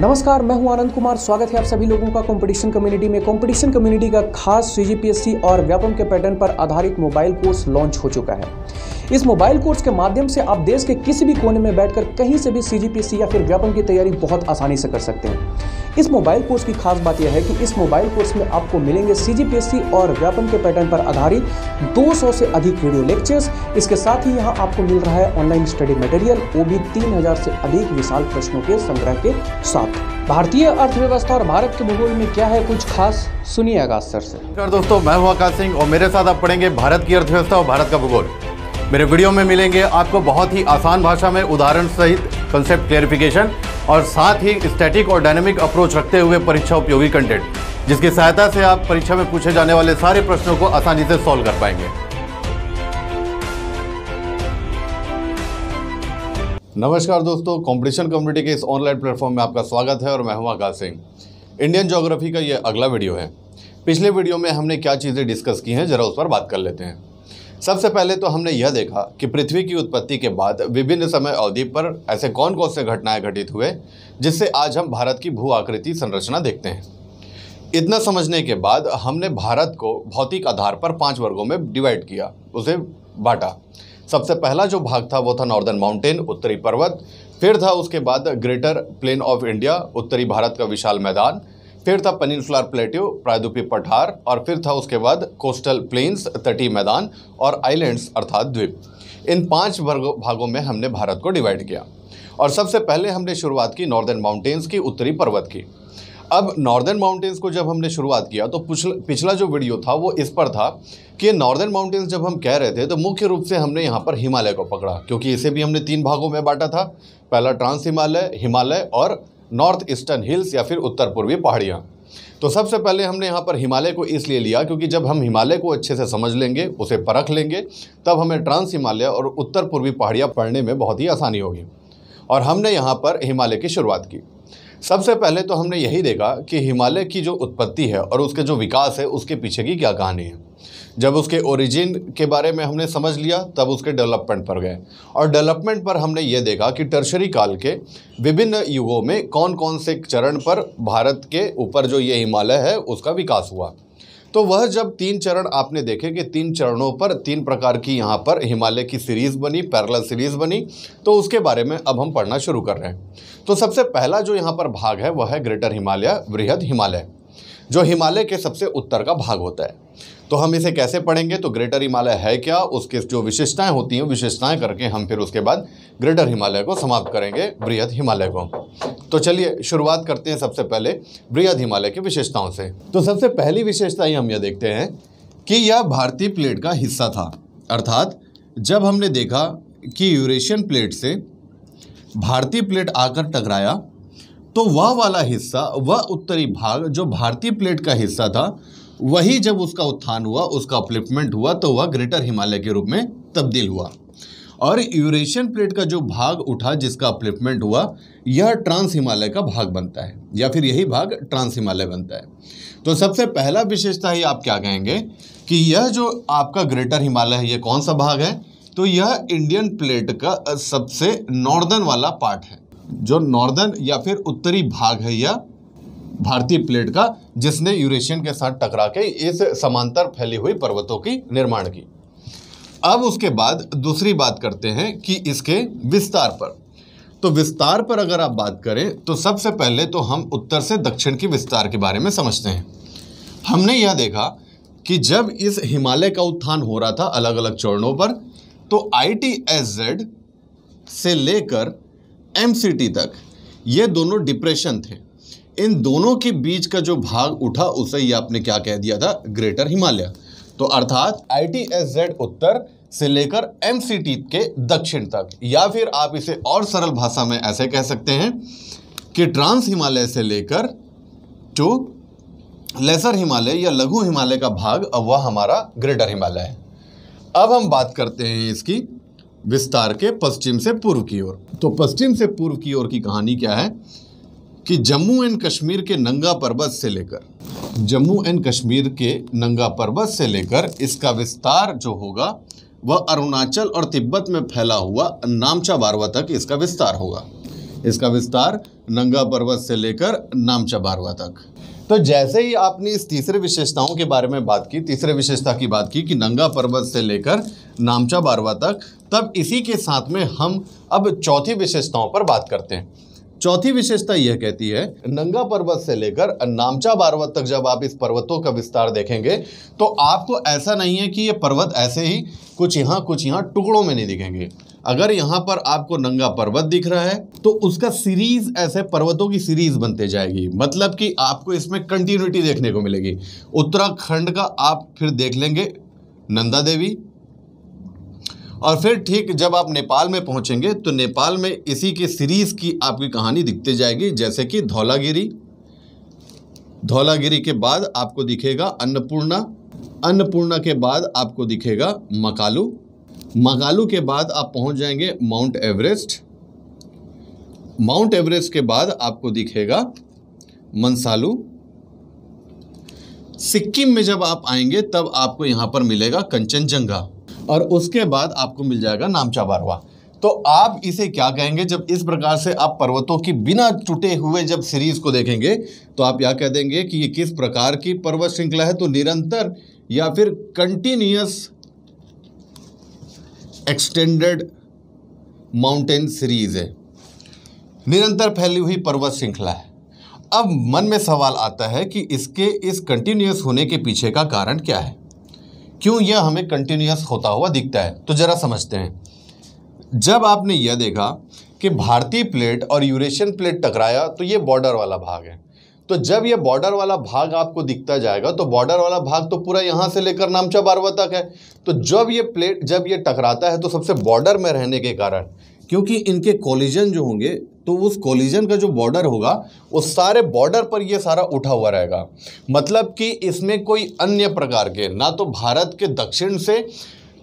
नमस्कार मैं हूं आनंद कुमार स्वागत है आप सभी लोगों का कंपटीशन कम्युनिटी में कंपटीशन कम्युनिटी का खास सीजीपीएससी और व्यापम के पैटर्न पर आधारित मोबाइल कोर्स लॉन्च हो चुका है इस मोबाइल कोर्स के माध्यम से आप देश के किसी भी कोने में बैठकर कहीं से भी सीजीपीएससी या फिर व्यापम की तैयारी बहुत आसानी से कर सकते हैं इस मोबाइल कोर्स की खास बात यह है कि इस मोबाइल कोर्स में आपको मिलेंगे सीजीपीएससी और व्यापम के पैटर्न पर आधारित 200 से अधिक वीडियो लेक्चर्स इसके साथ ही यहाँ आपको मिल रहा है ऑनलाइन स्टडी मटेरियल वो भी तीन से अधिक विशाल प्रश्नों के संग्रह के साथ भारतीय अर्थव्यवस्था और भारत के भूगोल में क्या है कुछ खास सुनिए आकाश सर से नमस्कार दोस्तों मैं हूं आकाश सिंह और मेरे साथ आप पढ़ेंगे भारत की अर्थव्यवस्था और भारत का भूगोल मेरे वीडियो में मिलेंगे आपको बहुत ही आसान भाषा में उदाहरण सहित कंसेप्ट क्लियरिफिकेशन और साथ ही स्टैटिक और डायनेमिक अप्रोच रखते हुए परीक्षा उपयोगी कंटेंट जिसकी सहायता से आप परीक्षा में पूछे जाने वाले सारे प्रश्नों को आसानी से सॉल्व कर पाएंगे नमस्कार दोस्तों कंपटीशन कम्युनिटी के इस ऑनलाइन प्लेटफॉर्म में आपका स्वागत है और मैं हूं आकाश सिंह इंडियन जोग्राफी का ये अगला वीडियो है पिछले वीडियो में हमने क्या चीज़ें डिस्कस की हैं ज़रा उस पर बात कर लेते हैं सबसे पहले तो हमने यह देखा कि पृथ्वी की उत्पत्ति के बाद विभिन्न समय अवधि पर ऐसे कौन कौन से घटनाएं घटित हुए जिससे आज हम भारत की भू आकृति संरचना देखते हैं इतना समझने के बाद हमने भारत को भौतिक आधार पर पाँच वर्गों में डिवाइड किया उसे बांटा सबसे पहला जो भाग था वो था नॉर्दर्न माउंटेन उत्तरी पर्वत फिर था उसके बाद ग्रेटर प्लेन ऑफ इंडिया उत्तरी भारत का विशाल मैदान फिर था पनिनसुलर प्लेट्यू प्रायद्वीपी पठार और फिर था उसके बाद कोस्टल प्लेन्स तटीय मैदान और आइलैंड्स अर्थात द्वीप इन पांच भागों में हमने भारत को डिवाइड किया और सबसे पहले हमने शुरुआत की नॉर्दर्न माउंटेन्स की उत्तरी पर्वत की अब नॉर्दर्न माउंटेन्स को जब हमने शुरुआत किया तो पिछला जो वीडियो था वो इस पर था कि नॉर्दर्न माउंटेन्स जब हम कह रहे थे तो मुख्य रूप से हमने यहाँ पर हिमालय को पकड़ा क्योंकि इसे भी हमने तीन भागों में बांटा था पहला ट्रांस हिमालय हिमालय और नॉर्थ ईस्टर्न हिल्स या फिर उत्तर पूर्वी पहाड़ियाँ तो सबसे पहले हमने यहाँ पर हिमालय को इसलिए लिया क्योंकि जब हम हिमालय को अच्छे से समझ लेंगे उसे परख लेंगे तब हमें ट्रांस हिमालय और उत्तर पूर्वी पहाड़ियाँ पढ़ने में बहुत ही आसानी होगी और हमने यहाँ पर हिमालय की शुरुआत की सबसे पहले तो हमने यही देखा कि हिमालय की जो उत्पत्ति है और उसके जो विकास है उसके पीछे की क्या कहानी है जब उसके ओरिजिन के बारे में हमने समझ लिया तब उसके डेवलपमेंट पर गए और डेवलपमेंट पर हमने ये देखा कि टर्शरी काल के विभिन्न युगों में कौन कौन से चरण पर भारत के ऊपर जो ये हिमालय है उसका विकास हुआ तो वह जब तीन चरण आपने देखे कि तीन चरणों पर तीन प्रकार की यहाँ पर हिमालय की सीरीज़ बनी पैरल सीरीज़ बनी तो उसके बारे में अब हम पढ़ना शुरू कर रहे हैं तो सबसे पहला जो यहाँ पर भाग है वह है ग्रेटर हिमालय वृहद हिमालय जो हिमालय के सबसे उत्तर का भाग होता है तो हम इसे कैसे पढ़ेंगे तो ग्रेटर हिमालय है क्या उसके जो विशेषताएं होती हैं विशेषताएं करके हम फिर उसके बाद ग्रेटर हिमालय को समाप्त करेंगे बृहद हिमालय को तो चलिए शुरुआत करते हैं सबसे पहले बृहद हिमालय की विशेषताओं से तो सबसे पहली विशेषता ही हम यह देखते हैं कि यह भारतीय प्लेट का हिस्सा था अर्थात जब हमने देखा कि यूरेशियन प्लेट से भारतीय प्लेट आकर टकराया तो वह वाला हिस्सा वह उत्तरी भाग जो भारतीय प्लेट का हिस्सा था वही जब उसका उत्थान हुआ उसका अपलिपमेंट हुआ तो वह ग्रेटर हिमालय के रूप में तब्दील हुआ और यूरेशियन प्लेट का जो भाग उठा जिसका अपलिपमेंट हुआ यह ट्रांस हिमालय का भाग बनता है या फिर यही भाग ट्रांस हिमालय बनता है तो सबसे पहला विशेषता ही आप क्या कहेंगे कि यह जो आपका ग्रेटर हिमालय है यह कौन सा भाग है तो यह इंडियन प्लेट का सबसे नॉर्दर्न वाला पार्ट है जो नॉर्दर्न या फिर उत्तरी भाग है यह भारतीय प्लेट का जिसने यूरेशियन के साथ टकरा के इस समांतर फैली हुई पर्वतों की निर्माण की अब उसके बाद दूसरी बात करते हैं कि इसके विस्तार पर तो विस्तार पर अगर आप बात करें तो सबसे पहले तो हम उत्तर से दक्षिण की विस्तार के बारे में समझते हैं हमने यह देखा कि जब इस हिमालय का उत्थान हो रहा था अलग अलग चरणों पर तो आई टी एस जेड से लेकर एम तक ये दोनों डिप्रेशन थे इन दोनों के बीच का जो भाग उठा उसे ही आपने क्या कह दिया था ग्रेटर हिमालय तो अर्थात आई उत्तर से लेकर एम के दक्षिण तक या फिर आप इसे और सरल भाषा में ऐसे कह सकते हैं कि ट्रांस हिमालय से लेकर जो लेसर हिमालय या लघु हिमालय का भाग वह हमारा ग्रेटर हिमालय है अब हम बात करते हैं इसकी विस्तार के पश्चिम से पूर्व की ओर तो पश्चिम से पूर्व की ओर की कहानी क्या है कि जम्मू एंड कश्मीर के नंगा पर्वत से लेकर जम्मू एंड कश्मीर के नंगा पर्वत से लेकर इसका विस्तार जो होगा वह अरुणाचल और तिब्बत में फैला हुआ नामचा बारवा तक इसका विस्तार होगा इसका विस्तार नंगा पर्वत से लेकर नामचा बारवा तक तो जैसे ही आपने इस तीसरे विशेषताओं के बारे में बात की तीसरे विशेषता की बात की कि नंगा पर्वत से लेकर नामचा बारवा तक तब इसी के साथ में हम अब चौथी विशेषताओं पर बात करते हैं चौथी विशेषता यह कहती है नंगा पर्वत से लेकर नामचा पर्वत तक जब आप इस पर्वतों का विस्तार देखेंगे तो आपको ऐसा नहीं है कि ये पर्वत ऐसे ही कुछ यहाँ कुछ यहाँ टुकड़ों में नहीं दिखेंगे अगर यहाँ पर आपको नंगा पर्वत दिख रहा है तो उसका सीरीज ऐसे पर्वतों की सीरीज बनते जाएगी मतलब कि आपको इसमें कंटिन्यूटी देखने को मिलेगी उत्तराखंड का आप फिर देख लेंगे नंदा देवी और फिर ठीक जब आप नेपाल में पहुँचेंगे तो नेपाल में इसी के सीरीज़ की आपकी कहानी दिखती जाएगी जैसे कि धौलागिरी धौलागिरी के बाद आपको दिखेगा अन्नपूर्णा अन्नपूर्णा के बाद आपको दिखेगा मकालू मकालू के बाद आप पहुंच जाएंगे माउंट एवरेस्ट माउंट एवरेस्ट के बाद आपको दिखेगा मनसालू सिक्किम में जब आप आएंगे तब आपको यहाँ पर मिलेगा कंचनजंगा और उसके बाद आपको मिल जाएगा नामचा बारवा तो आप इसे क्या कहेंगे जब इस प्रकार से आप पर्वतों की बिना टूटे हुए जब सीरीज को देखेंगे तो आप क्या कह देंगे कि ये किस प्रकार की पर्वत श्रृंखला है तो निरंतर या फिर कंटिन्यूस एक्सटेंडेड माउंटेन सीरीज है निरंतर फैली हुई पर्वत श्रृंखला है अब मन में सवाल आता है कि इसके इस कंटिन्यूस होने के पीछे का कारण क्या है क्यों यह हमें कंटिन्यूस होता हुआ दिखता है तो ज़रा समझते हैं जब आपने यह देखा कि भारतीय प्लेट और यूरेशियन प्लेट टकराया तो ये बॉर्डर वाला भाग है तो जब ये बॉर्डर वाला भाग आपको दिखता जाएगा तो बॉर्डर वाला भाग तो पूरा यहाँ से लेकर नामचा बारवा तक है तो जब ये प्लेट जब ये टकराता है तो सबसे बॉर्डर में रहने के कारण क्योंकि इनके कॉलिजन जो होंगे तो उस कोलिजन का जो बॉर्डर होगा उस सारे बॉर्डर पर ये सारा उठा हुआ रहेगा मतलब कि इसमें कोई अन्य प्रकार के ना तो भारत के दक्षिण से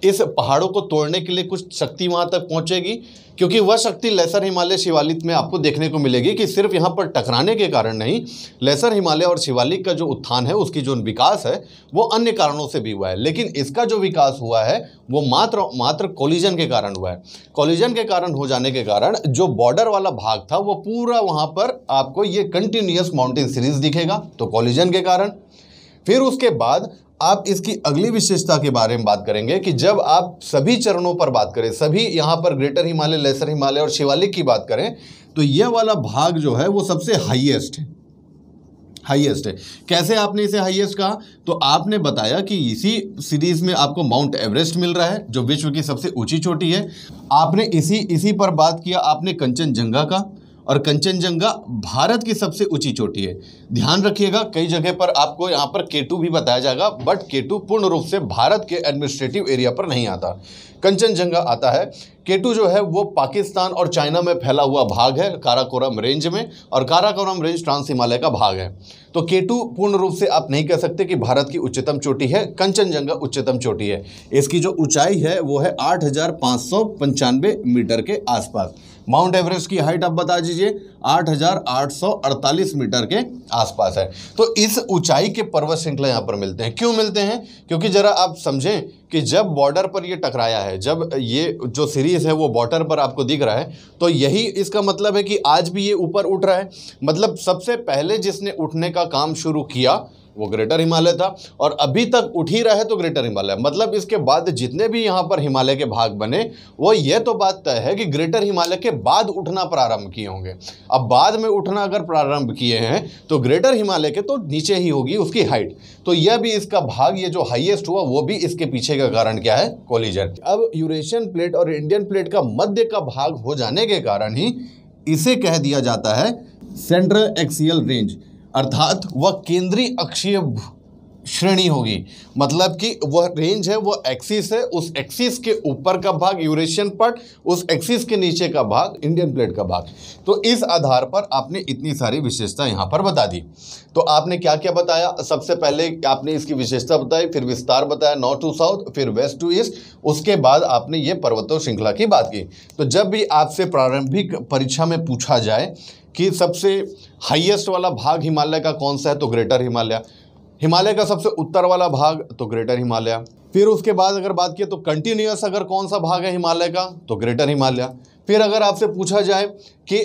इस पहाड़ों को तोड़ने के लिए कुछ शक्ति वहाँ तक पहुँचेगी क्योंकि वह शक्ति लेसर हिमालय शिवालिक में आपको देखने को मिलेगी कि सिर्फ यहाँ पर टकराने के कारण नहीं लेसर हिमालय और शिवालिक का जो उत्थान है उसकी जो विकास है वो अन्य कारणों से भी हुआ है लेकिन इसका जो विकास हुआ है वो मात्र मात्र कॉलिजन के कारण हुआ है कॉलिजन के कारण हो जाने के कारण जो बॉर्डर वाला भाग था वो पूरा वहाँ पर आपको ये कंटिन्यूस माउंटेन सीरीज दिखेगा तो कॉलिजन के कारण फिर उसके बाद आप इसकी अगली विशेषता के बारे में बात करेंगे कि जब आप सभी चरणों पर बात करें सभी यहां पर ग्रेटर हिमालय लेसर हिमालय और शिवालिक की बात करें तो यह वाला भाग जो है वो सबसे हाईएस्ट है हाईएस्ट है कैसे आपने इसे हाईएस्ट कहा तो आपने बताया कि इसी सीरीज में आपको माउंट एवरेस्ट मिल रहा है जो विश्व की सबसे ऊंची चोटी है आपने इसी इसी पर बात किया आपने कंचनजंगा का और कंचनजंगा भारत की सबसे ऊंची चोटी है ध्यान रखिएगा कई जगह पर आपको यहाँ पर केटू भी बताया जाएगा बट केटू पूर्ण रूप से भारत के एडमिनिस्ट्रेटिव एरिया पर नहीं आता कंचनजंगा आता है केटू जो है वो पाकिस्तान और चाइना में फैला हुआ भाग है काराकोरम रेंज में और काराकोरम रेंज ट्रांस हिमालय का भाग है तो केटू पूर्ण रूप से आप नहीं कह सकते कि भारत की उच्चतम चोटी है कंचनजंगा उच्चतम चोटी है इसकी जो ऊंचाई है वो है आठ मीटर के आसपास माउंट एवरेस्ट की हाइट आप बता दीजिए 8,848 मीटर के आसपास है तो इस ऊंचाई के पर्वत श्रृंखला यहाँ पर मिलते हैं क्यों मिलते हैं क्योंकि ज़रा आप समझें कि जब बॉर्डर पर ये टकराया है जब ये जो सीरीज़ है वो बॉर्डर पर आपको दिख रहा है तो यही इसका मतलब है कि आज भी ये ऊपर उठ रहा है मतलब सबसे पहले जिसने उठने का काम शुरू किया वो ग्रेटर हिमालय था और अभी तक उठ ही रहा है तो ग्रेटर हिमालय मतलब इसके बाद जितने भी यहाँ पर हिमालय के भाग बने वो ये तो बात तय है कि ग्रेटर हिमालय के बाद उठना प्रारंभ किए होंगे अब बाद में उठना अगर प्रारंभ किए हैं तो ग्रेटर हिमालय के तो नीचे ही होगी उसकी हाइट तो यह भी इसका भाग ये जो हाइएस्ट हुआ वो भी इसके पीछे का कारण क्या है कोलिजन अब यूरेशियन प्लेट और इंडियन प्लेट का मध्य का भाग हो जाने के कारण ही इसे कह दिया जाता है सेंट्रल एक्सियल रेंज अर्थात वह केंद्रीय अक्षीय श्रेणी होगी मतलब कि वह रेंज है वह एक्सिस है उस एक्सिस के ऊपर का भाग यूरेशियन पट उस एक्सिस के नीचे का भाग इंडियन प्लेट का भाग तो इस आधार पर आपने इतनी सारी विशेषता यहाँ पर बता दी तो आपने क्या क्या बताया सबसे पहले आपने इसकी विशेषता बताई फिर विस्तार बताया नॉर्थ टू साउथ फिर वेस्ट टू ईस्ट उसके बाद आपने ये पर्वतों श्रृंखला की बात की तो जब भी आपसे प्रारंभिक परीक्षा में पूछा जाए कि सबसे हाईएस्ट वाला भाग हिमालय का कौन सा है तो ग्रेटर हिमालय हिमालय का सबसे उत्तर वाला भाग तो ग्रेटर हिमालय फिर उसके बाद अगर बात की तो कंटिन्यूस अगर कौन सा भाग है हिमालय का तो ग्रेटर हिमालय फिर अगर आपसे पूछा जाए कि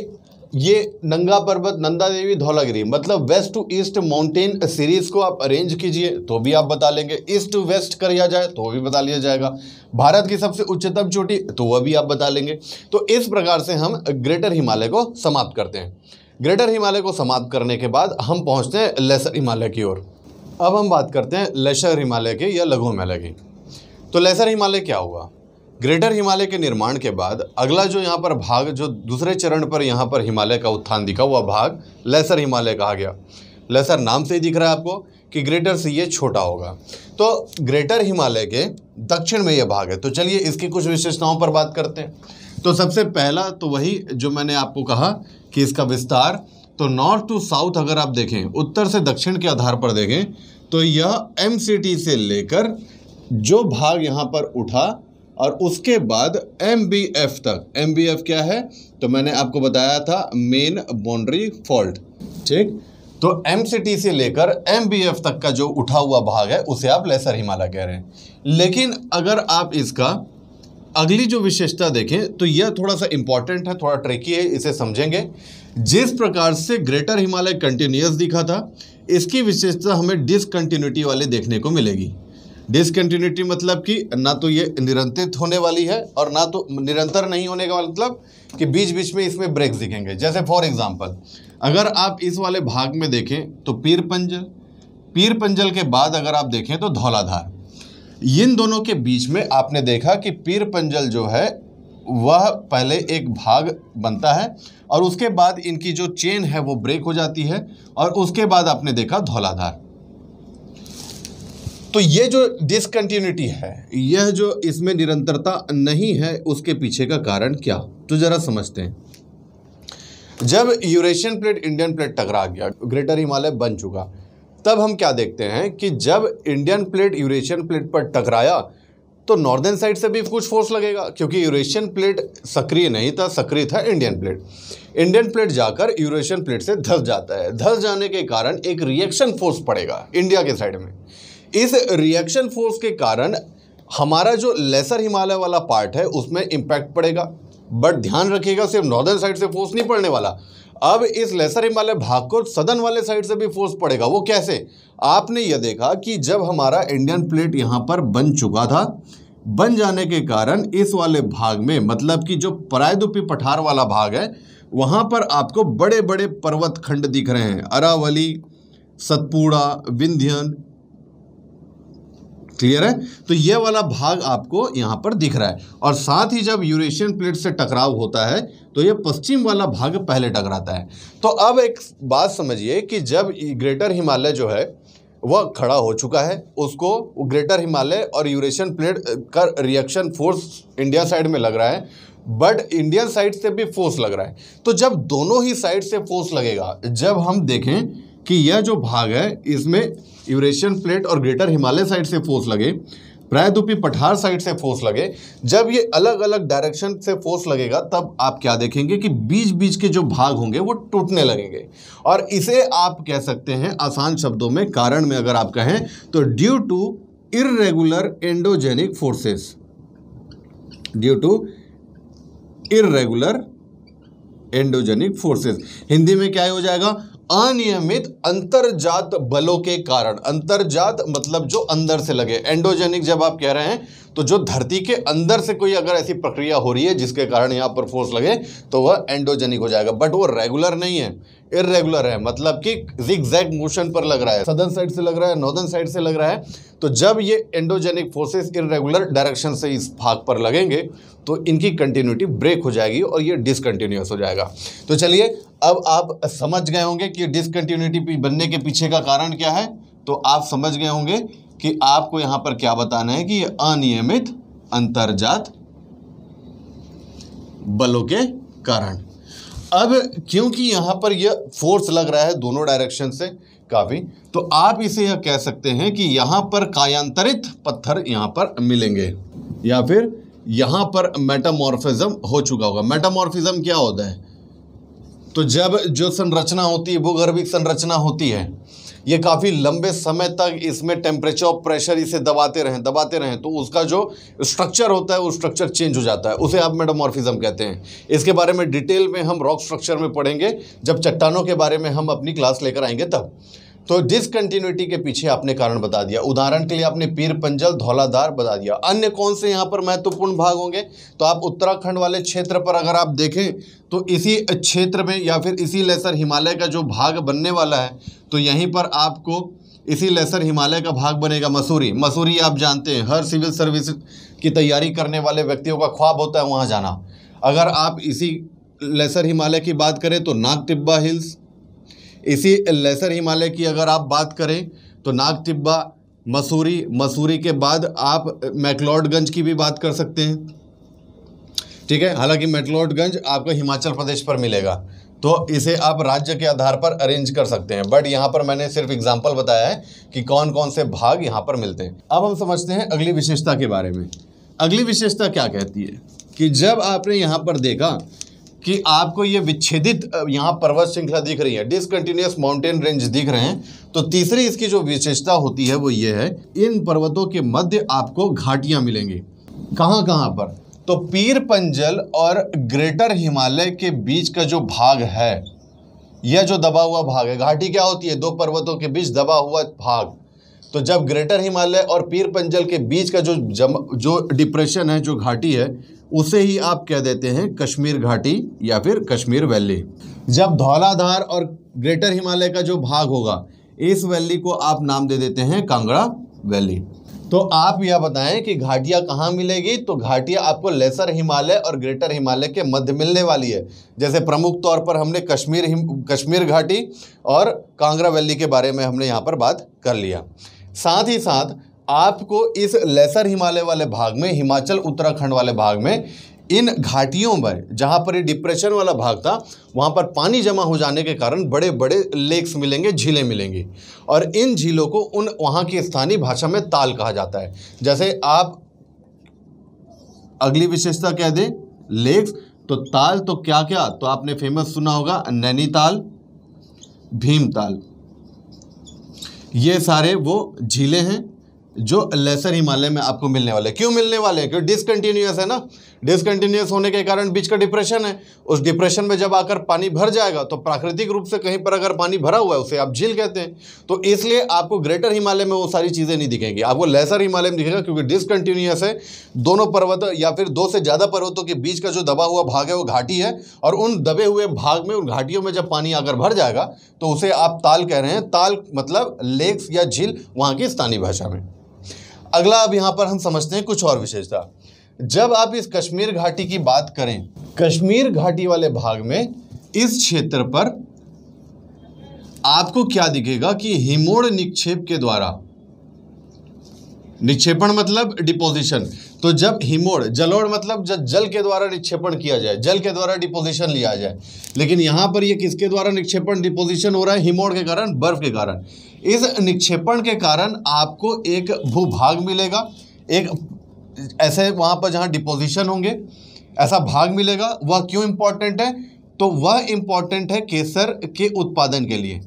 ये नंगा पर्वत नंदा देवी धौलागिरी मतलब west to east mountain series को आप अरेंज कीजिए तो भी आप बता लेंगे ईस्ट टू वेस्ट कर लिया जाए तो भी बता लिया जाएगा भारत की सबसे उच्चतम चोटी तो वह भी आप बता लेंगे तो इस प्रकार से हम ग्रेटर हिमालय को समाप्त करते हैं ग्रेटर हिमालय को समाप्त करने के बाद हम पहुँचते हैं लेसर हिमालय की ओर अब हम बात करते हैं लेसर हिमालय के या लघु हिमालय की तो लेसर हिमालय क्या हुआ ग्रेटर हिमालय के निर्माण के बाद अगला जो यहाँ पर भाग जो दूसरे चरण पर यहाँ पर हिमालय का उत्थान दिखा हुआ भाग लेसर हिमालय कहा गया लेसर नाम से ही दिख रहा है आपको कि ग्रेटर से ये छोटा होगा तो ग्रेटर हिमालय के दक्षिण में यह भाग है तो चलिए इसकी कुछ विशेषताओं पर बात करते हैं तो सबसे पहला तो वही जो मैंने आपको कहा कि इसका विस्तार तो नॉर्थ टू साउथ अगर आप देखें उत्तर से दक्षिण के आधार पर देखें तो यह एम से लेकर जो भाग यहाँ पर उठा और उसके बाद एम तक एम क्या है तो मैंने आपको बताया था मेन बाउंड्री फॉल्ट ठीक तो एम से लेकर एम तक का जो उठा हुआ भाग है उसे आप लेसर हिमालय कह रहे हैं लेकिन अगर आप इसका अगली जो विशेषता देखें तो यह थोड़ा सा इंपॉर्टेंट है थोड़ा ट्रिकी है इसे समझेंगे जिस प्रकार से ग्रेटर हिमालय कंटिन्यूस दिखा था इसकी विशेषता हमें डिसकंटिन्यूटी वाले देखने को मिलेगी डिसकंटिन्यूटी मतलब कि ना तो ये निरंतरित होने वाली है और ना तो निरंतर नहीं होने का मतलब कि बीच बीच में इसमें ब्रेक दिखेंगे जैसे फॉर एग्जांपल अगर आप इस वाले भाग में देखें तो पीर पंजल पीर पंजल के बाद अगर आप देखें तो धौलाधार इन दोनों के बीच में आपने देखा कि पीर पंजल जो है वह पहले एक भाग बनता है और उसके बाद इनकी जो चेन है वो ब्रेक हो जाती है और उसके बाद आपने देखा धौलाधार तो ये जो डिसकंटिन्यूटी है यह जो इसमें निरंतरता नहीं है उसके पीछे का कारण क्या तो ज़रा समझते हैं जब यूरेशियन प्लेट इंडियन प्लेट टकरा गया ग्रेटर हिमालय बन चुका तब हम क्या देखते हैं कि जब इंडियन प्लेट यूरेशियन प्लेट पर टकराया तो नॉर्दर्न साइड से भी कुछ फोर्स लगेगा क्योंकि यूरेशियन प्लेट सक्रिय नहीं था सक्रिय था इंडियन प्लेट इंडियन प्लेट जाकर यूरेशियन प्लेट से धस जाता है धस जाने के कारण एक रिएक्शन फोर्स पड़ेगा इंडिया के साइड में इस रिएक्शन फोर्स के कारण हमारा जो लेसर हिमालय वाला पार्ट है उसमें इम्पैक्ट पड़ेगा बट ध्यान रखिएगा सिर्फ नॉर्दर्न साइड से फोर्स नहीं पड़ने वाला अब इस लेसर हिमालय भाग को सदन वाले साइड से भी फोर्स पड़ेगा वो कैसे आपने यह देखा कि जब हमारा इंडियन प्लेट यहाँ पर बन चुका था बन जाने के कारण इस वाले भाग में मतलब कि जो परायदुपी पठार वाला भाग है वहाँ पर आपको बड़े बड़े पर्वत खंड दिख रहे हैं अरावली सतपुड़ा विंध्यन क्लियर है तो ये वाला भाग आपको यहाँ पर दिख रहा है और साथ ही जब यूरेशियन प्लेट से टकराव होता है तो ये पश्चिम वाला भाग पहले टकराता है तो अब एक बात समझिए कि जब ग्रेटर हिमालय जो है वह खड़ा हो चुका है उसको ग्रेटर हिमालय और यूरेशियन प्लेट का रिएक्शन फोर्स इंडिया साइड में लग रहा है बट इंडियन साइड से भी फोर्स लग रहा है तो जब दोनों ही साइड से फोर्स लगेगा जब हम देखें कि यह जो भाग है इसमें यूरेशियन प्लेट और ग्रेटर हिमालय साइड से फोर्स लगे प्रायद्वीपी पठार साइड से फोर्स लगे जब ये अलग अलग डायरेक्शन से फोर्स लगेगा तब आप क्या देखेंगे कि बीच बीच के जो भाग होंगे वो टूटने लगेंगे और इसे आप कह सकते हैं आसान शब्दों में कारण में अगर आप कहें तो due to irregular endogenic forces due to irregular endogenic forces Hindi में क्या हो जाएगा अनियमित अंतर्जात बलों के कारण अंतरजात मतलब जो अंदर से लगे एंडोजेनिक जब आप कह रहे हैं तो जो धरती के अंदर से कोई अगर ऐसी प्रक्रिया हो रही है जिसके कारण यहाँ पर फोर्स लगे तो वह एंडोजेनिक हो जाएगा बट वो रेगुलर नहीं है इरेगुलर है मतलब कि जिग जैग मोशन पर लग रहा है सदर्न साइड से लग रहा है नॉर्दर्न साइड से लग रहा है तो जब ये एंडोजेनिक फोर्सेस इरेगुलर डायरेक्शन से इस भाग पर लगेंगे तो इनकी कंटिन्यूटी ब्रेक हो जाएगी और ये डिसकंटिन्यूस हो जाएगा तो चलिए अब आप समझ गए होंगे कि डिसकंटिन्यूटी बनने के पीछे का कारण क्या है तो आप समझ गए होंगे कि आपको यहां पर क्या बताना है कि ये अनियमित अंतर्जात बलों के कारण अब क्योंकि यहां पर यह फोर्स लग रहा है दोनों डायरेक्शन से काफ़ी तो आप इसे यह कह सकते हैं कि यहां पर कायांतरित पत्थर यहां पर मिलेंगे या फिर यहां पर मेटामॉर्फिज्म हो चुका होगा मेटामॉर्फिज्म क्या होता है तो जब जो संरचना होती है भूगर्भिक संरचना होती है ये काफ़ी लंबे समय तक इसमें टेम्परेचर और प्रेशर इसे दबाते रहें दबाते रहें तो उसका जो स्ट्रक्चर होता है वो स्ट्रक्चर चेंज हो जाता है उसे आप मेटामॉर्फिज्म कहते हैं इसके बारे में डिटेल में हम रॉक स्ट्रक्चर में पढ़ेंगे जब चट्टानों के बारे में हम अपनी क्लास लेकर आएंगे तब तो डिसकंटिन्यूटी के पीछे आपने कारण बता दिया उदाहरण के लिए आपने पीर पंजल धौलाधार बता दिया अन्य कौन से यहाँ पर महत्वपूर्ण भाग होंगे तो आप उत्तराखंड वाले क्षेत्र पर अगर आप देखें तो इसी क्षेत्र में या फिर इसी लेसर हिमालय का जो भाग बनने वाला है तो यहीं पर आपको इसी लेसर हिमालय का भाग बनेगा मसूरी मसूरी आप जानते हैं हर सिविल सर्विस की तैयारी करने वाले व्यक्तियों का ख्वाब होता है वहाँ जाना अगर आप इसी लेसर हिमालय की बात करें तो नाग टिब्बा हिल्स इसी लेसर हिमालय की अगर आप बात करें तो नाग टिब्बा मसूरी मसूरी के बाद आप मैकलॉडगंज की भी बात कर सकते हैं ठीक है हालांकि मैकलॉडगंज आपको हिमाचल प्रदेश पर मिलेगा तो इसे आप राज्य के आधार पर अरेंज कर सकते हैं बट यहाँ पर मैंने सिर्फ एग्जाम्पल बताया है कि कौन कौन से भाग यहाँ पर मिलते हैं अब हम समझते हैं अगली विशेषता के बारे में अगली विशेषता क्या कहती है कि जब आपने यहाँ पर देखा कि आपको ये विच्छेदित यहाँ पर्वत श्रृंखला दिख रही है डिसकंटिन्यूस माउंटेन रेंज दिख रहे हैं तो तीसरी इसकी जो विशेषता होती है वो ये है इन पर्वतों के मध्य आपको घाटियाँ मिलेंगी कहाँ कहाँ पर तो पीर पंजल और ग्रेटर हिमालय के बीच का जो भाग है यह जो दबा हुआ भाग है घाटी क्या होती है दो पर्वतों के बीच दबा हुआ भाग तो जब ग्रेटर हिमालय और पीर पंजल के बीच का जो जम जो डिप्रेशन है जो घाटी है उसे ही आप कह देते हैं कश्मीर घाटी या फिर कश्मीर वैली जब धौलाधार और ग्रेटर हिमालय का जो भाग होगा इस वैली को आप नाम दे देते हैं कांगड़ा वैली तो आप यह बताएं कि घाटियाँ कहाँ मिलेगी तो घाटियाँ आपको लेसर हिमालय और ग्रेटर हिमालय के मध्य मिलने वाली है जैसे प्रमुख तौर पर हमने कश्मीर कश्मीर घाटी और कांगड़ा वैली के बारे में हमने यहाँ पर बात कर लिया साथ ही साथ आपको इस लेसर हिमालय वाले भाग में हिमाचल उत्तराखंड वाले भाग में इन घाटियों पर जहाँ पर ये डिप्रेशन वाला भाग था वहाँ पर पानी जमा हो जाने के कारण बड़े बड़े लेक्स मिलेंगे झीलें मिलेंगी और इन झीलों को उन वहाँ की स्थानीय भाषा में ताल कहा जाता है जैसे आप अगली विशेषता कह दें लेक्स तो ताल तो क्या क्या तो आपने फेमस सुना होगा नैनीताल भीमताल ये सारे वो झीलें हैं जो लेसर हिमालय में आपको मिलने वाले क्यों मिलने वाले हैं क्योंकि डिसकंटिन्यूस है ना डिसकंटिन्यूस होने के कारण बीच का डिप्रेशन है उस डिप्रेशन में जब आकर पानी भर जाएगा तो प्राकृतिक रूप से कहीं पर अगर पानी भरा हुआ है उसे आप झील कहते हैं तो इसलिए आपको ग्रेटर हिमालय में वो सारी चीज़ें नहीं दिखेंगी आपको लेसर हिमालय में दिखेगा क्योंकि डिसकंटिन्यूस है दोनों पर्वत या फिर दो से ज़्यादा पर्वतों के बीच का जो दबा हुआ भाग है वो घाटी है और उन दबे हुए भाग में उन घाटियों में जब पानी आकर भर जाएगा तो उसे आप ताल कह रहे हैं ताल मतलब लेक्स या झील वहाँ की स्थानीय भाषा में अगला अब यहाँ पर हम समझते हैं कुछ और विशेषता जब आप इस कश्मीर घाटी की बात करें कश्मीर घाटी वाले भाग में इस क्षेत्र पर आपको क्या दिखेगा कि हिमोड़ निक्षेप के द्वारा निक्षेपण मतलब डिपोजिशन तो जब हिमोड़ जलोड़ मतलब जब जल के द्वारा निक्षेपण किया जाए जल के द्वारा डिपोजिशन लिया जाए लेकिन यहां पर ये किसके द्वारा निक्षेपण डिपोजिशन हो रहा है हिमोड़ के कारण बर्फ के कारण इस निक्षेपण के कारण आपको एक भूभाग मिलेगा एक ऐसे वहाँ पर जहाँ डिपोजिशन होंगे ऐसा भाग मिलेगा वह क्यों इम्पॉर्टेंट है तो वह इम्पॉर्टेंट है केसर के उत्पादन के लिए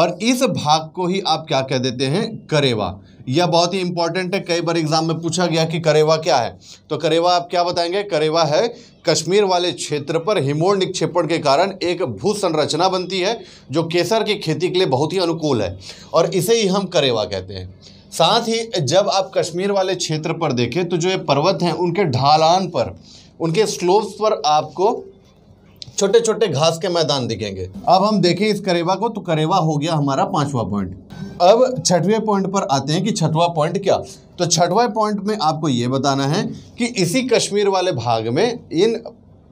और इस भाग को ही आप क्या कह देते हैं करेवा यह बहुत ही इंपॉर्टेंट है कई बार एग्जाम में पूछा गया कि करेवा क्या है तो करेवा आप क्या बताएंगे करेवा है कश्मीर वाले क्षेत्र पर हिमोर निक्षेपण के कारण एक भू संरचना बनती है जो केसर की खेती के लिए बहुत ही अनुकूल है और इसे ही हम करेवा कहते हैं साथ ही जब आप कश्मीर वाले क्षेत्र पर देखें तो जो ये पर्वत हैं उनके ढालान पर उनके स्लोप्स पर आपको छोटे छोटे घास के मैदान दिखेंगे अब हम देखें इस करेवा को तो करेवा हो गया हमारा पांचवा पॉइंट अब छठवें पॉइंट पर आते हैं कि छठवा पॉइंट क्या तो छठवा पॉइंट में आपको ये बताना है कि इसी कश्मीर वाले भाग में इन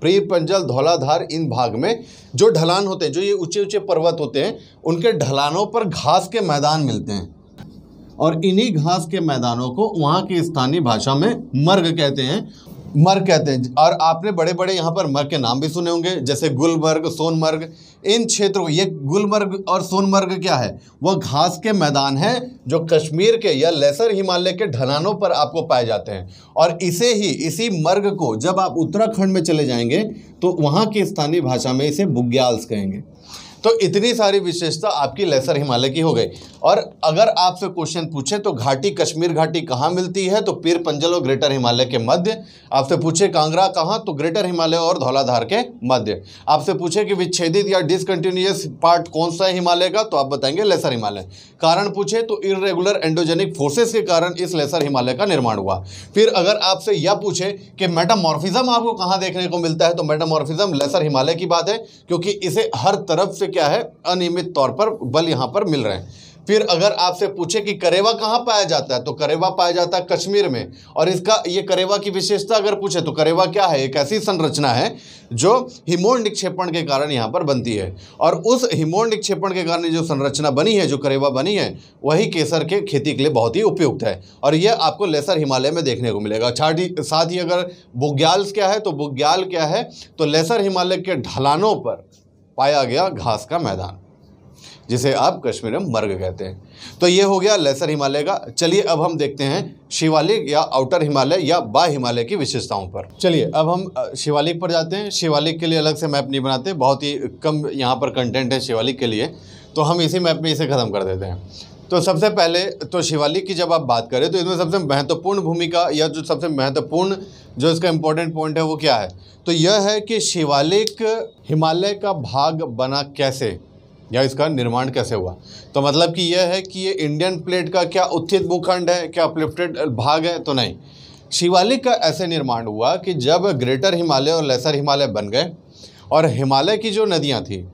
प्रीर पंजल धौलाधार इन भाग में जो ढलान होते हैं जो ये ऊंचे ऊंचे पर्वत होते हैं उनके ढलानों पर घास के मैदान मिलते हैं और इन्हीं घास के मैदानों को वहाँ की स्थानीय भाषा में मर्ग कहते हैं मर्ग कहते हैं और आपने बड़े बड़े यहाँ पर मर्ग के नाम भी सुने होंगे जैसे गुलमर्ग सोनमर्ग इन क्षेत्रों ये गुलमर्ग और सोनमर्ग क्या है वह घास के मैदान हैं जो कश्मीर के या लेसर हिमालय के ढलानों पर आपको पाए जाते हैं और इसे ही इसी मर्ग को जब आप उत्तराखंड में चले जाएंगे तो वहाँ की स्थानीय भाषा में इसे बुग्याल्स कहेंगे तो इतनी सारी विशेषता आपकी लेसर हिमालय की हो गई और अगर आपसे क्वेश्चन पूछे तो घाटी कश्मीर घाटी कहाँ मिलती है तो पीर पंजल और ग्रेटर हिमालय के मध्य आपसे पूछे कांगड़ा कहाँ तो ग्रेटर हिमालय और धौलाधार के मध्य आपसे पूछे कि विच्छेदित या डिसकंटिन्यूस पार्ट कौन सा है हिमालय का तो आप बताएंगे लेसर हिमालय कारण पूछे तो इरेगुलर एंडोजेनिक फोर्सेस के कारण इस लेसर हिमालय का निर्माण हुआ फिर अगर आपसे यह पूछे कि मेटामॉर्फिज्म आपको कहाँ देखने को मिलता है तो मेटामॉर्फिज्म लेसर हिमालय की बात है क्योंकि इसे हर तरफ से क्या है अनियमित तौर पर बल यहाँ पर मिल रहे हैं फिर अगर आपसे पूछे कि करेवा कहाँ पाया जाता है तो करेवा पाया जाता है कश्मीर में और इसका ये करेवा की विशेषता अगर पूछे तो करेवा क्या है एक ऐसी संरचना है जो हिमोन निक्षेपण के कारण यहाँ पर बनती है और उस हिमोन निक्षेपण के कारण जो संरचना बनी है जो करेवा बनी है वही केसर के खेती के लिए बहुत ही उपयुक्त है और यह आपको लेसर हिमालय में देखने को मिलेगा अच्छा, साथ ही अगर बुग्याल्स क्या है तो बुग्याल क्या है तो लेसर हिमालय के ढलानों पर पाया गया घास का मैदान जिसे आप कश्मीर में मर्ग कहते हैं तो ये हो गया लेसर हिमालय का चलिए अब हम देखते हैं शिवालिक या आउटर हिमालय या बा हिमालय की विशेषताओं पर चलिए अब हम शिवालिक पर जाते हैं शिवालिक के लिए अलग से मैप नहीं बनाते बहुत ही कम यहाँ पर कंटेंट है शिवालिक के लिए तो हम इसी मैप में इसे ख़त्म कर देते हैं तो सबसे पहले तो शिवालिक की जब आप बात करें तो इसमें सबसे महत्वपूर्ण भूमिका या जो सबसे महत्वपूर्ण जो इसका इम्पोर्टेंट पॉइंट है वो क्या है तो यह है कि शिवालिक हिमालय का भाग बना कैसे या इसका निर्माण कैसे हुआ तो मतलब कि यह है कि ये इंडियन प्लेट का क्या उत्थित भूखंड है क्या अपलिफ्टेड भाग है तो नहीं शिवालिक का ऐसे निर्माण हुआ कि जब ग्रेटर हिमालय और लेसर हिमालय बन गए और हिमालय की जो नदियाँ थी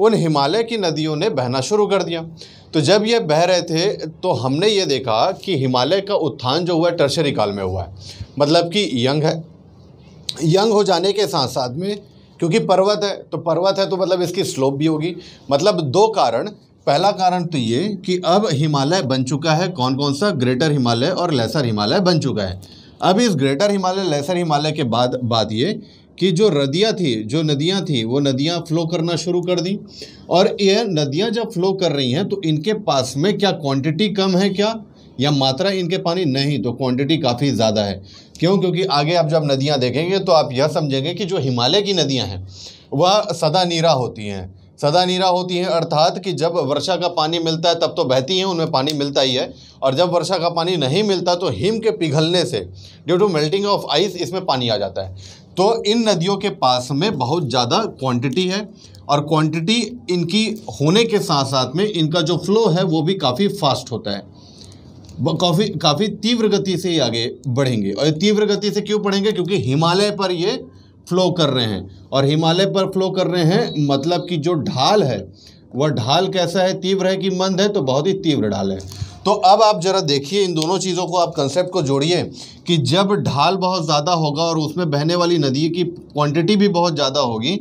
उन हिमालय की नदियों ने बहना शुरू कर दिया तो जब ये बह रहे थे तो हमने ये देखा कि हिमालय का उत्थान जो हुआ है टर्शरी काल में हुआ है मतलब कि यंग है यंग हो जाने के साथ साथ में क्योंकि पर्वत है तो पर्वत है तो मतलब इसकी स्लोप भी होगी मतलब दो कारण पहला कारण तो ये कि अब हिमालय बन चुका है कौन कौन सा ग्रेटर हिमालय और लेसर हिमालय बन चुका है अब इस ग्रेटर हिमालय लेसर हिमालय के बाद बात ये कि जो रदियाँ थी जो नदियाँ थी वो नदियाँ फ़्लो करना शुरू कर दी और यह नदियाँ जब फ़्लो कर रही हैं तो इनके पास में क्या क्वांटिटी कम है क्या या मात्रा इनके पानी नहीं तो क्वांटिटी काफ़ी ज़्यादा है क्यों क्योंकि आगे आप जब नदियाँ देखेंगे तो आप यह समझेंगे कि जो हिमालय की नदियाँ हैं वह सदा नीरा होती हैं सदा नीरा होती हैं अर्थात कि जब वर्षा का पानी मिलता है तब तो बहती हैं उनमें पानी मिलता ही है और जब वर्षा का पानी नहीं मिलता तो हिम के पिघलने से due to melting of ice इसमें पानी आ जाता है तो इन नदियों के पास में बहुत ज़्यादा क्वांटिटी है और क्वांटिटी इनकी होने के साथ साथ में इनका जो फ्लो है वो भी काफ़ी फास्ट होता है काफ़ी काफ़ी तीव्र गति से ही आगे बढ़ेंगे और तीव्र गति से क्यों बढ़ेंगे क्योंकि हिमालय पर ये फ्लो कर रहे हैं और हिमालय पर फ्लो कर रहे हैं मतलब कि जो ढाल है वह ढाल कैसा है तीव्र है कि मंद है तो बहुत ही तीव्र ढाल है तो अब आप ज़रा देखिए इन दोनों चीज़ों को आप कंसेप्ट को जोड़िए कि जब ढाल बहुत ज़्यादा होगा और उसमें बहने वाली नदी की क्वांटिटी भी बहुत ज़्यादा होगी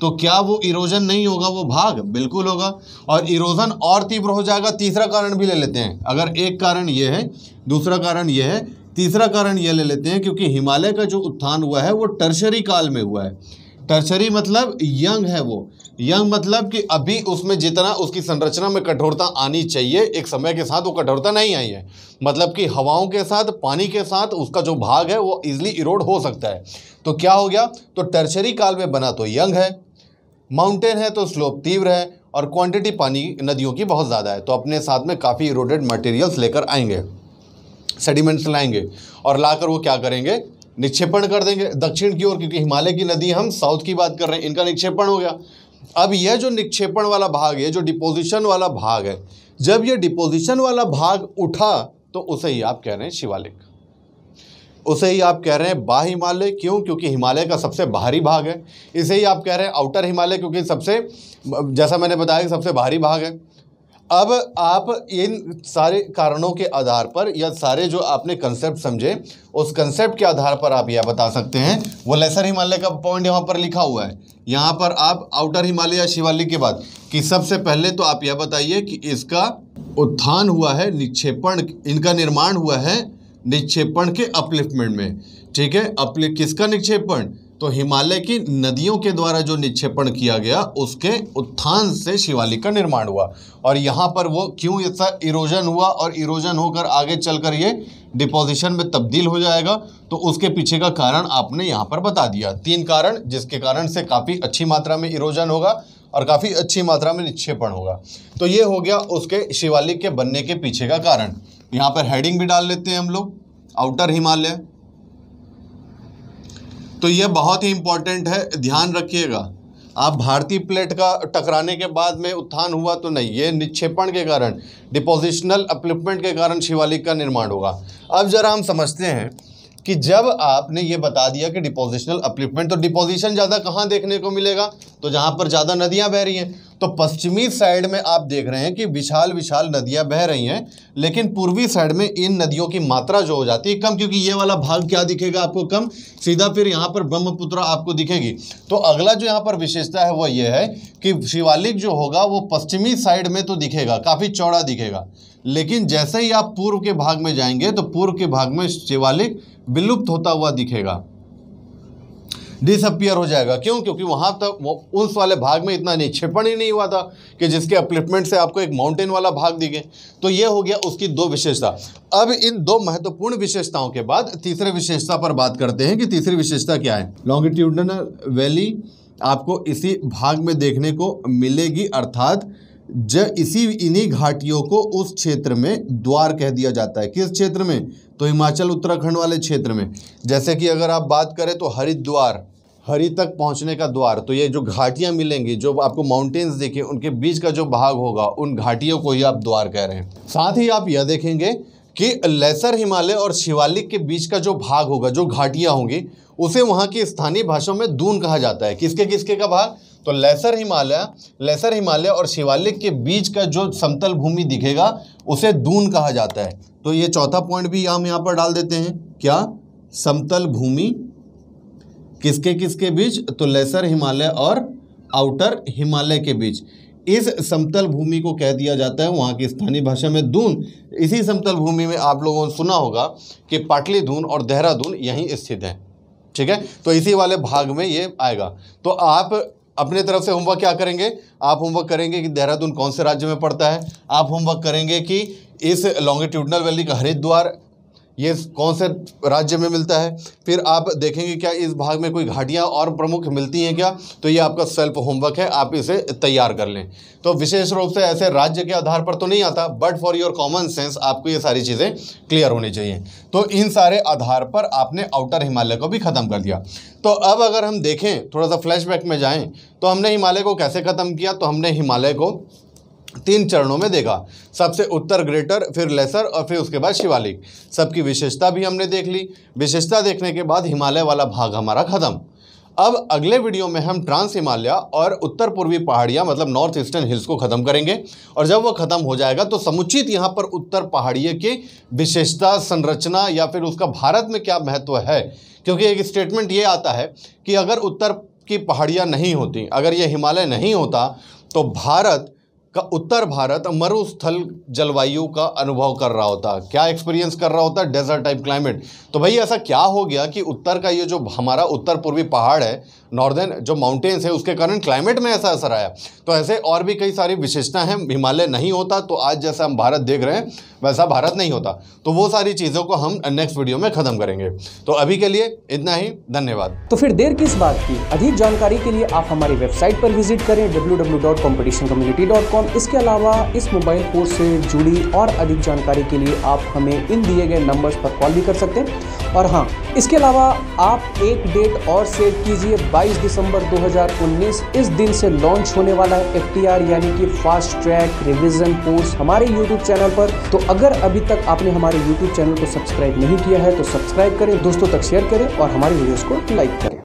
तो क्या वो इरोजन नहीं होगा वो भाग बिल्कुल होगा और इरोजन और तीव्र हो जाएगा तीसरा कारण भी ले लेते हैं अगर एक कारण ये है दूसरा कारण ये है तीसरा कारण ये ले लेते हैं क्योंकि हिमालय का जो उत्थान हुआ है वो टर्शरी काल में हुआ है टर्चरी मतलब यंग है वो यंग मतलब कि अभी उसमें जितना उसकी संरचना में कठोरता आनी चाहिए एक समय के साथ वो कठोरता नहीं आई है मतलब कि हवाओं के साथ पानी के साथ उसका जो भाग है वो ईजिली इरोड हो सकता है तो क्या हो गया तो टर्चरी काल में बना तो यंग है माउंटेन है तो स्लोप तीव्र है और क्वांटिटी पानी नदियों की बहुत ज़्यादा है तो अपने साथ में काफ़ी इरोडेड मटेरियल्स लेकर आएंगे सेडिमेंट्स लाएंगे और लाकर वो क्या करेंगे निक्षेपण कर देंगे दक्षिण की ओर क्योंकि हिमालय की नदी हम साउथ की बात कर रहे हैं इनका निक्षेपण हो गया अब यह जो निक्षेपण वाला भाग है जो डिपोजिशन वाला भाग है जब यह डिपोजिशन वाला भाग उठा तो उसे ही आप कह रहे हैं शिवालिक उसे ही आप कह रहे हैं बाह हिमालय क्यों क्योंकि हिमालय का सबसे बाहरी भाग है इसे ही आप कह रहे हैं आउटर हिमालय क्योंकि सबसे जैसा मैंने बताया कि सबसे बाहरी भाग है अब आप इन सारे कारणों के आधार पर या सारे जो आपने कंसेप्ट समझे उस कंसेप्ट के आधार पर आप यह बता सकते हैं वो लेसर हिमालय का पॉइंट यहाँ पर लिखा हुआ है यहाँ पर आप आउटर हिमालय या शिवालिक के बाद कि सबसे पहले तो आप यह बताइए कि इसका उत्थान हुआ है निक्षेपण इनका निर्माण हुआ है निक्षेपण के अपलिफ्टमेंट में ठीक है अपलि किसका निक्षेपण तो हिमालय की नदियों के द्वारा जो निक्षेपण किया गया उसके उत्थान से शिवालिक का निर्माण हुआ और यहाँ पर वो क्यों ऐसा इरोजन हुआ और इरोजन होकर आगे चलकर ये डिपोजिशन में तब्दील हो जाएगा तो उसके पीछे का कारण आपने यहाँ पर बता दिया तीन कारण जिसके कारण से काफ़ी अच्छी मात्रा में इरोजन होगा और काफ़ी अच्छी मात्रा में निक्षेपण होगा तो ये हो गया उसके शिवालिक के बनने के पीछे का कारण यहाँ पर हेडिंग भी डाल लेते हैं हम लोग आउटर हिमालय तो ये बहुत ही इम्पोर्टेंट है ध्यान रखिएगा आप भारतीय प्लेट का टकराने के बाद में उत्थान हुआ तो नहीं ये निक्षेपण के कारण डिपोजिशनल अपलिपमेंट के कारण शिवालिक का निर्माण होगा अब जरा हम समझते हैं कि जब आपने ये बता दिया कि डिपोजिशनल अपलिपमेंट तो डिपोजिशन ज़्यादा कहाँ देखने को मिलेगा तो जहाँ पर ज़्यादा नदियाँ बह रही हैं तो पश्चिमी साइड में आप देख रहे हैं कि विशाल विशाल नदियाँ बह रही हैं लेकिन पूर्वी साइड में इन नदियों की मात्रा जो हो जाती है कम क्योंकि ये वाला भाग क्या दिखेगा आपको कम सीधा फिर यहाँ पर ब्रह्मपुत्र आपको दिखेगी तो अगला जो यहाँ पर विशेषता है वह यह है कि शिवालिक जो होगा वो पश्चिमी साइड में तो दिखेगा काफ़ी चौड़ा दिखेगा लेकिन जैसे ही आप पूर्व के भाग में जाएंगे तो पूर्व के भाग में शिवालिक विलुप्त होता हुआ दिखेगा डिसअपियर हो जाएगा क्यों क्योंकि वहां तक वो उस वाले भाग में इतना निक्षेपण ही नहीं हुआ था कि जिसके अपलिपमेंट से आपको एक माउंटेन वाला भाग दिखे तो ये हो गया उसकी दो विशेषता अब इन दो महत्वपूर्ण विशेषताओं के बाद तीसरे विशेषता पर बात करते हैं कि तीसरी विशेषता क्या है लॉन्गिट्यूडनल वैली आपको इसी भाग में देखने को मिलेगी अर्थात ज इसी इन्हीं घाटियों को उस क्षेत्र में द्वार कह दिया जाता है किस क्षेत्र में तो हिमाचल उत्तराखंड वाले क्षेत्र में जैसे कि अगर आप बात करें तो हरिद्वार हरि तक पहुंचने का द्वार तो ये जो घाटियां मिलेंगी जो आपको माउंटेन्स देखें उनके बीच का जो भाग होगा उन घाटियों को ही आप द्वार कह रहे हैं साथ ही आप यह देखेंगे कि लेसर हिमालय और शिवालिक के बीच का जो भाग होगा जो घाटियां होंगी उसे वहाँ की स्थानीय भाषा में दून कहा जाता है किसके किसके का भाग तो लेसर हिमालय लेसर हिमालय और शिवालिक के बीच का जो समतल भूमि दिखेगा उसे दून कहा जाता है तो ये चौथा पॉइंट भी हम यहाँ पर डाल देते हैं क्या समतल भूमि किसके किसके बीच तो लेसर हिमालय और आउटर हिमालय के बीच इस समतल भूमि को कह दिया जाता है वहाँ की स्थानीय भाषा में दून इसी समतल भूमि में आप लोगों ने सुना होगा कि पाटली धून और देहरादून यहीं स्थित है ठीक है तो इसी वाले भाग में ये आएगा तो आप अपने तरफ से होमवर्क क्या करेंगे आप होमवर्क करेंगे कि देहरादून कौन से राज्य में पड़ता है आप होमवर्क करेंगे कि इस लॉन्गिट्यूडनल वैली का हरिद्वार ये कौन से राज्य में मिलता है फिर आप देखेंगे क्या इस भाग में कोई घाटियाँ और प्रमुख मिलती हैं क्या तो ये आपका सेल्फ होमवर्क है आप इसे तैयार कर लें तो विशेष रूप से ऐसे राज्य के आधार पर तो नहीं आता but for your common sense आपको ये सारी चीज़ें क्लियर होनी चाहिए तो इन सारे आधार पर आपने आउटर हिमालय को भी ख़त्म कर दिया तो अब अगर हम देखें थोड़ा सा फ्लैशबैक में जाएँ तो हमने हिमालय को कैसे ख़त्म किया तो हमने हिमालय को तीन चरणों में देगा सबसे उत्तर ग्रेटर फिर लेसर और फिर उसके बाद शिवालिक सबकी विशेषता भी हमने देख ली विशेषता देखने के बाद हिमालय वाला भाग हमारा ख़त्म अब अगले वीडियो में हम ट्रांस हिमालय और उत्तर पूर्वी पहाड़ियाँ मतलब नॉर्थ ईस्टर्न हिल्स को ख़त्म करेंगे और जब वह ख़त्म हो जाएगा तो समुचित यहाँ पर उत्तर पहाड़ी की विशेषता संरचना या फिर उसका भारत में क्या महत्व है क्योंकि एक स्टेटमेंट ये आता है कि अगर उत्तर की पहाड़ियाँ नहीं होती अगर ये हिमालय नहीं होता तो भारत का उत्तर भारत मरुस्थल जलवायु का अनुभव कर रहा होता क्या एक्सपीरियंस कर रहा होता डेजर्ट टाइप क्लाइमेट तो भाई ऐसा क्या हो गया कि उत्तर का ये जो हमारा उत्तर पूर्वी पहाड़ है नॉर्दर्न जो माउंटेन्स है उसके कारण क्लाइमेट में ऐसा असर आया तो ऐसे और भी कई सारी विशेषता हैं हिमालय नहीं होता तो आज जैसा हम भारत देख रहे हैं वैसा भारत नहीं होता तो वो सारी चीज़ों को हम नेक्स्ट वीडियो में ख़त्म करेंगे तो अभी के लिए इतना ही धन्यवाद तो फिर देर किस बात की अधिक जानकारी के लिए आप हमारी वेबसाइट पर विजिट करें डब्ल्यू इसके अलावा इस मोबाइल कोर्स से जुड़ी और अधिक जानकारी के लिए आप हमें इन दिए गए नंबर्स पर कॉल भी कर सकते हैं और हाँ इसके अलावा आप एक डेट और सेव कीजिए 22 दिसंबर 2019 इस दिन से लॉन्च होने वाला है एफ यानी कि फास्ट ट्रैक रिविजन कोर्स हमारे यूट्यूब चैनल पर तो अगर अभी तक आपने हमारे यूट्यूब चैनल को सब्सक्राइब नहीं किया है तो सब्सक्राइब करें दोस्तों तक शेयर करें और हमारे वीडियोज़ को लाइक करें